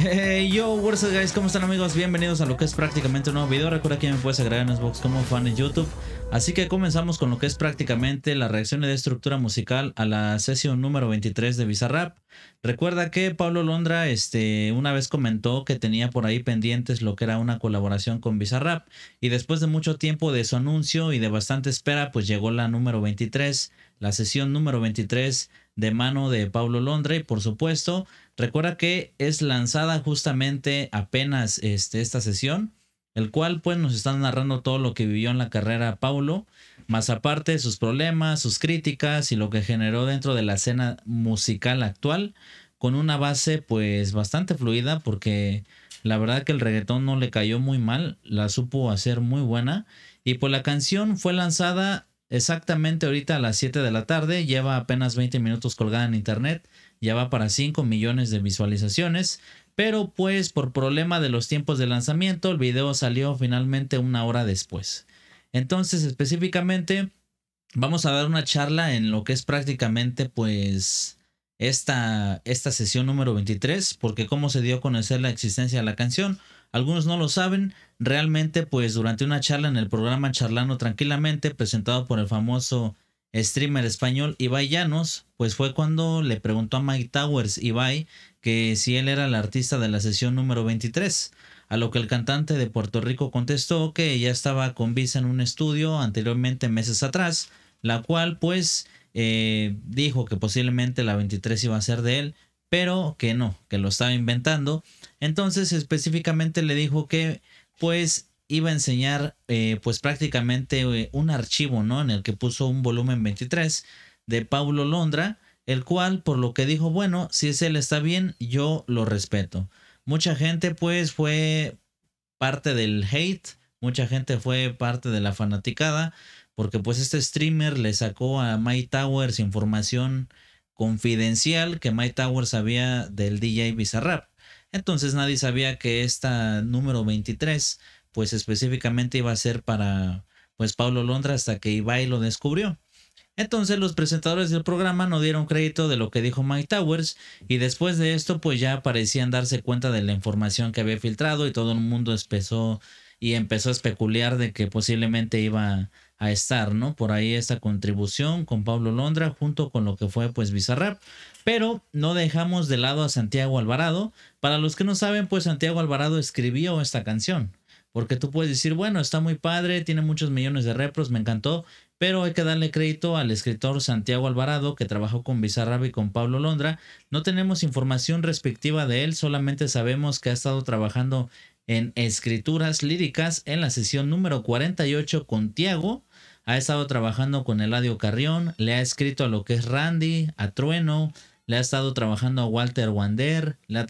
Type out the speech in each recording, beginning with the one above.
Hey, eh, yo, what's up guys, ¿cómo están amigos? Bienvenidos a lo que es prácticamente un nuevo video. Recuerda que me puedes agregar en Xbox como fan en YouTube. Así que comenzamos con lo que es prácticamente la reacción de estructura musical a la sesión número 23 de Bizarrap. Recuerda que Pablo Londra este, una vez comentó que tenía por ahí pendientes lo que era una colaboración con Bizarrap. Y después de mucho tiempo de su anuncio y de bastante espera, pues llegó la número 23, la sesión número 23 de mano de Pablo Londra. Y por supuesto, Recuerda que es lanzada justamente apenas este, esta sesión, el cual pues nos están narrando todo lo que vivió en la carrera Paulo, más aparte sus problemas, sus críticas y lo que generó dentro de la escena musical actual, con una base pues bastante fluida porque la verdad que el reggaetón no le cayó muy mal, la supo hacer muy buena y pues la canción fue lanzada exactamente ahorita a las 7 de la tarde, lleva apenas 20 minutos colgada en internet ya va para 5 millones de visualizaciones, pero pues por problema de los tiempos de lanzamiento el video salió finalmente una hora después. Entonces específicamente vamos a dar una charla en lo que es prácticamente pues esta, esta sesión número 23, porque cómo se dio a conocer la existencia de la canción. Algunos no lo saben, realmente pues durante una charla en el programa Charlando Tranquilamente, presentado por el famoso streamer español Ibai Llanos, pues fue cuando le preguntó a Mike Towers Ibai que si él era el artista de la sesión número 23, a lo que el cantante de Puerto Rico contestó que ya estaba con visa en un estudio anteriormente meses atrás, la cual pues eh, dijo que posiblemente la 23 iba a ser de él, pero que no, que lo estaba inventando. Entonces específicamente le dijo que pues iba a enseñar eh, pues prácticamente eh, un archivo, ¿no? En el que puso un volumen 23 de Pablo Londra, el cual por lo que dijo, bueno, si es él está bien, yo lo respeto. Mucha gente pues fue parte del hate, mucha gente fue parte de la fanaticada, porque pues este streamer le sacó a My Towers información confidencial que My Towers sabía del DJ Bizarrap. Entonces nadie sabía que esta número 23 pues específicamente iba a ser para pues Pablo Londra hasta que Ibai lo descubrió. Entonces los presentadores del programa no dieron crédito de lo que dijo Mike Towers y después de esto pues ya parecían darse cuenta de la información que había filtrado y todo el mundo empezó y empezó a especular de que posiblemente iba a estar, ¿no? Por ahí esta contribución con Pablo Londra junto con lo que fue pues Bizarrap, pero no dejamos de lado a Santiago Alvarado. Para los que no saben, pues Santiago Alvarado escribió esta canción. Porque tú puedes decir, bueno, está muy padre, tiene muchos millones de repros, me encantó, pero hay que darle crédito al escritor Santiago Alvarado, que trabajó con Bizarrap y con Pablo Londra. No tenemos información respectiva de él, solamente sabemos que ha estado trabajando en escrituras líricas en la sesión número 48 con Tiago. Ha estado trabajando con Eladio Carrión, le ha escrito a lo que es Randy, a Trueno, le ha estado trabajando a Walter Wander, le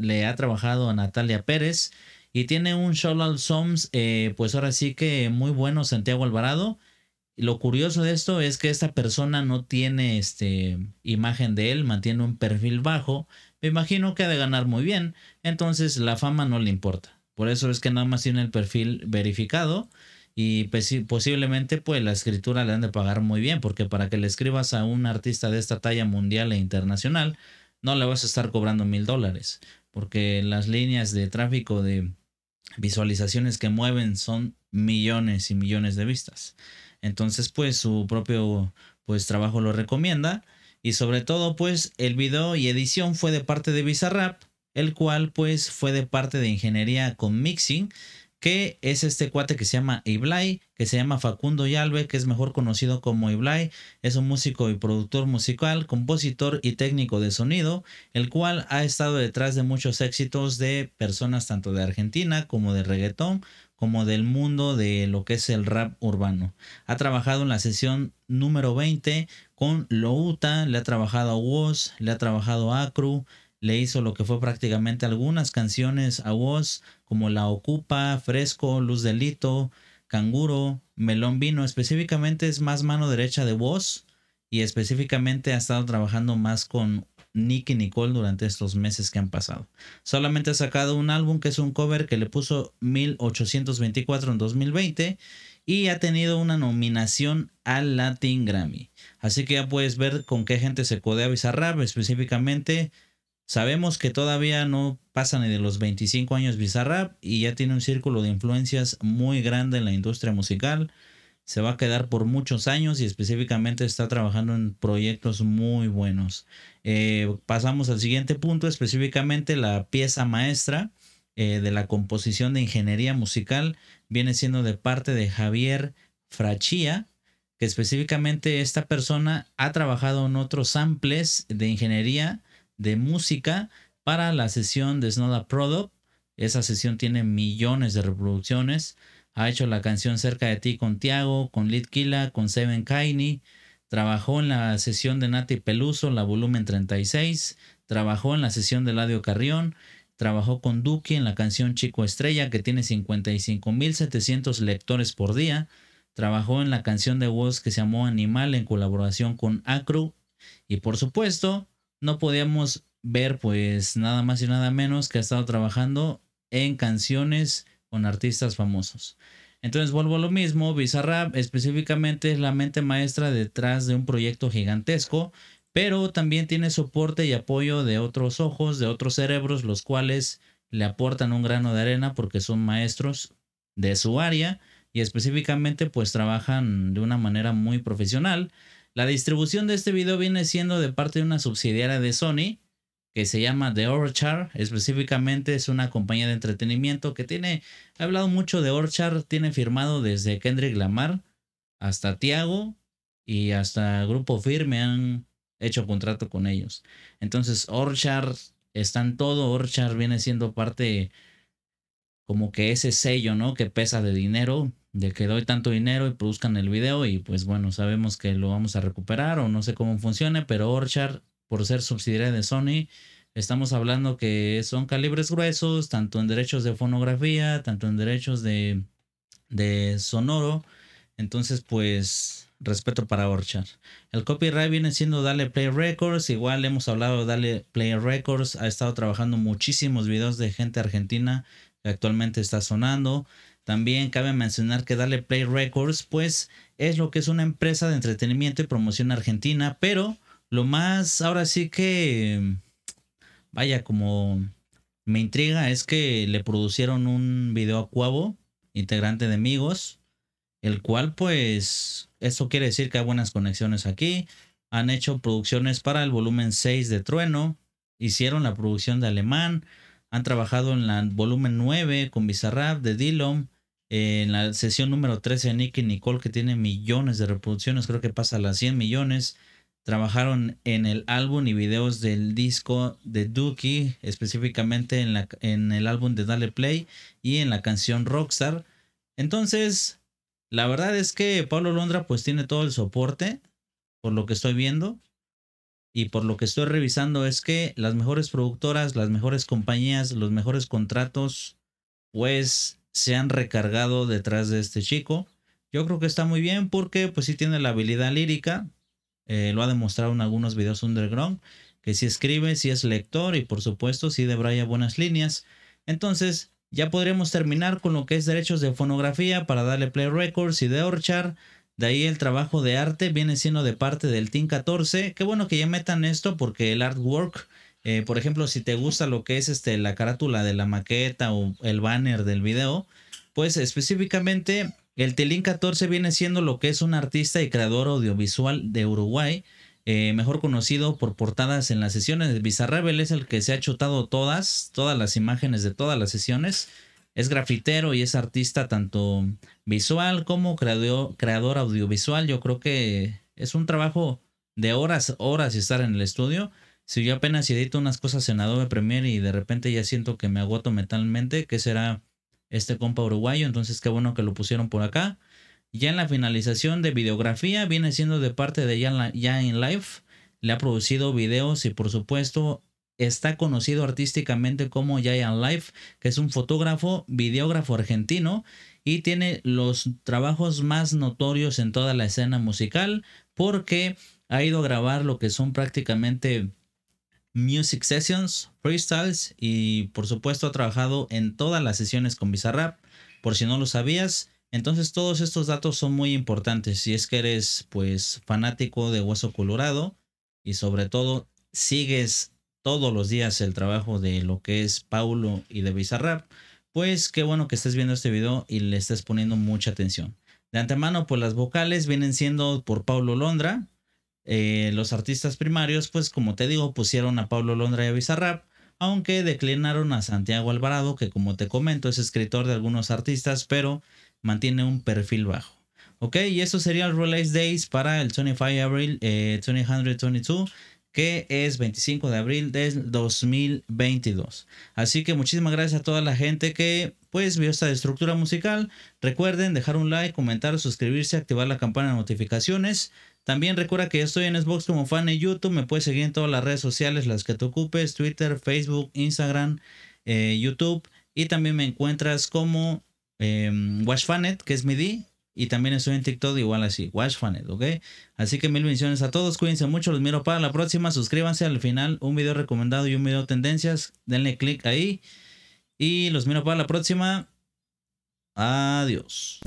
le ha trabajado a Natalia Pérez y tiene un Sherlock Holmes, eh, pues ahora sí que muy bueno, Santiago Alvarado. Lo curioso de esto es que esta persona no tiene este, imagen de él, mantiene un perfil bajo. Me imagino que ha de ganar muy bien, entonces la fama no le importa. Por eso es que nada más tiene el perfil verificado y pues posiblemente pues la escritura le han de pagar muy bien, porque para que le escribas a un artista de esta talla mundial e internacional, no le vas a estar cobrando mil dólares, porque las líneas de tráfico de, visualizaciones que mueven son millones y millones de vistas. Entonces, pues su propio pues trabajo lo recomienda y sobre todo pues el video y edición fue de parte de Bizarrap, el cual pues fue de parte de ingeniería con mixing que es este cuate que se llama Iblay, que se llama Facundo Yalbe, que es mejor conocido como Iblay, es un músico y productor musical, compositor y técnico de sonido, el cual ha estado detrás de muchos éxitos de personas tanto de Argentina como de reggaetón, como del mundo de lo que es el rap urbano. Ha trabajado en la sesión número 20 con Louta, le ha trabajado a Woz, le ha trabajado a Acru, le hizo lo que fue prácticamente algunas canciones a voz como La Ocupa, Fresco, Luz del Delito, Canguro, Melón Vino. Específicamente es más mano derecha de voz y específicamente ha estado trabajando más con Nicky Nicole durante estos meses que han pasado. Solamente ha sacado un álbum que es un cover que le puso 1824 en 2020 y ha tenido una nominación al Latin Grammy. Así que ya puedes ver con qué gente se codea Bizarrap, específicamente Sabemos que todavía no pasa ni de los 25 años Bizarrap y ya tiene un círculo de influencias muy grande en la industria musical. Se va a quedar por muchos años y específicamente está trabajando en proyectos muy buenos. Eh, pasamos al siguiente punto, específicamente la pieza maestra eh, de la composición de ingeniería musical viene siendo de parte de Javier Frachía, que específicamente esta persona ha trabajado en otros samples de ingeniería de música para la sesión de Snoda Product. Esa sesión tiene millones de reproducciones. Ha hecho la canción Cerca de ti con Tiago, con Killa... con Seven Kaini. Trabajó en la sesión de Nati Peluso, la volumen 36. Trabajó en la sesión de Ladio Carrión. Trabajó con Duki en la canción Chico Estrella, que tiene 55.700 lectores por día. Trabajó en la canción de Woz que se llamó Animal en colaboración con Acru. Y por supuesto, no podíamos ver pues nada más y nada menos que ha estado trabajando en canciones con artistas famosos. Entonces vuelvo a lo mismo, Bizarrap específicamente es la mente maestra detrás de un proyecto gigantesco, pero también tiene soporte y apoyo de otros ojos, de otros cerebros, los cuales le aportan un grano de arena porque son maestros de su área y específicamente pues trabajan de una manera muy profesional. La distribución de este video viene siendo de parte de una subsidiaria de Sony que se llama The Orchard. Específicamente es una compañía de entretenimiento que tiene, he hablado mucho de Orchard, tiene firmado desde Kendrick Lamar hasta Tiago y hasta Grupo Firme han hecho contrato con ellos. Entonces Orchard está en todo, Orchard viene siendo parte como que ese sello, ¿no? Que pesa de dinero, de que doy tanto dinero y produzcan el video y pues bueno, sabemos que lo vamos a recuperar o no sé cómo funcione, pero Orchard, por ser subsidiaria de Sony, estamos hablando que son calibres gruesos, tanto en derechos de fonografía, tanto en derechos de, de sonoro, entonces pues respeto para Orchard. El copyright viene siendo Dale Play Records, igual hemos hablado de Dale Play Records, ha estado trabajando muchísimos videos de gente argentina que actualmente está sonando. También cabe mencionar que Dale Play Records, pues es lo que es una empresa de entretenimiento y promoción argentina, pero lo más, ahora sí que, vaya, como me intriga es que le producieron un video a Cuavo, integrante de Migos, el cual pues, eso quiere decir que hay buenas conexiones aquí. Han hecho producciones para el volumen 6 de Trueno, hicieron la producción de Alemán, han trabajado en la volumen 9 con Bizarrap de Dillon, en la sesión número 13 de Nicky Nicole, que tiene millones de reproducciones, creo que pasa a las 100 millones. Trabajaron en el álbum y videos del disco de Dookie, específicamente en, la, en el álbum de Dale Play y en la canción Rockstar. Entonces, la verdad es que Pablo Londra pues tiene todo el soporte, por lo que estoy viendo y por lo que estoy revisando es que las mejores productoras, las mejores compañías, los mejores contratos, pues se han recargado detrás de este chico. Yo creo que está muy bien porque pues sí tiene la habilidad lírica, eh, lo ha demostrado en algunos videos underground, que si escribe, Si es lector y por supuesto sí debraya buenas líneas. Entonces ya podríamos terminar con lo que es derechos de fonografía para darle Play Records y de Orchard. De ahí el trabajo de arte viene siendo de parte del Team 14. Qué bueno que ya metan esto porque el artwork eh, por ejemplo, si te gusta lo que es este, la carátula de la maqueta o el banner del video, pues específicamente el Telín 14 viene siendo lo que es un artista y creador audiovisual de Uruguay, eh, mejor conocido por portadas en las sesiones. de Bizarrebel es el que se ha chutado todas, todas las imágenes de todas las sesiones. Es grafitero y es artista tanto visual como creador, creador audiovisual. Yo creo que es un trabajo de horas, horas y estar en el estudio si yo apenas edito unas cosas en Adobe Premiere y de repente ya siento que me agoto mentalmente, ¿qué será este compa uruguayo, entonces qué bueno que lo pusieron por acá. Ya en la finalización de videografía, viene siendo de parte de Ya, ya in Life, le ha producido videos y por supuesto está conocido artísticamente como In Life, que es un fotógrafo, videógrafo argentino y tiene los trabajos más notorios en toda la escena musical porque ha ido a grabar lo que son prácticamente Music Sessions, Freestyles y por supuesto ha trabajado en todas las sesiones con Bizarrap, por si no lo sabías. Entonces todos estos datos son muy importantes si es que eres pues fanático de Hueso Colorado y sobre todo sigues todos los días el trabajo de lo que es Paulo y de Bizarrap, pues qué bueno que estés viendo este video y le estés poniendo mucha atención. De antemano pues las vocales vienen siendo por Paulo Londra, eh, los artistas primarios, pues como te digo, pusieron a Pablo Londra y a Bizarrap, aunque declinaron a Santiago Alvarado, que como te comento es escritor de algunos artistas, pero mantiene un perfil bajo. Ok, y eso sería el Release Days para el 25 de abril eh, 2022 que es 25 de abril del 2022. Así que muchísimas gracias a toda la gente que pues vio esta estructura musical. Recuerden dejar un like, comentar, suscribirse, activar la campana de notificaciones. También recuerda que estoy en Xbox como fan en YouTube. Me puedes seguir en todas las redes sociales, las que te ocupes: Twitter, Facebook, Instagram, eh, YouTube. Y también me encuentras como eh, WashFanet, que es mi D. Y también estoy en TikTok, igual así, WashFanet, ¿ok? Así que mil bendiciones a todos. Cuídense mucho. Los miro para la próxima. Suscríbanse al final. Un video recomendado y un video tendencias. Denle click ahí. Y los miro para la próxima. Adiós.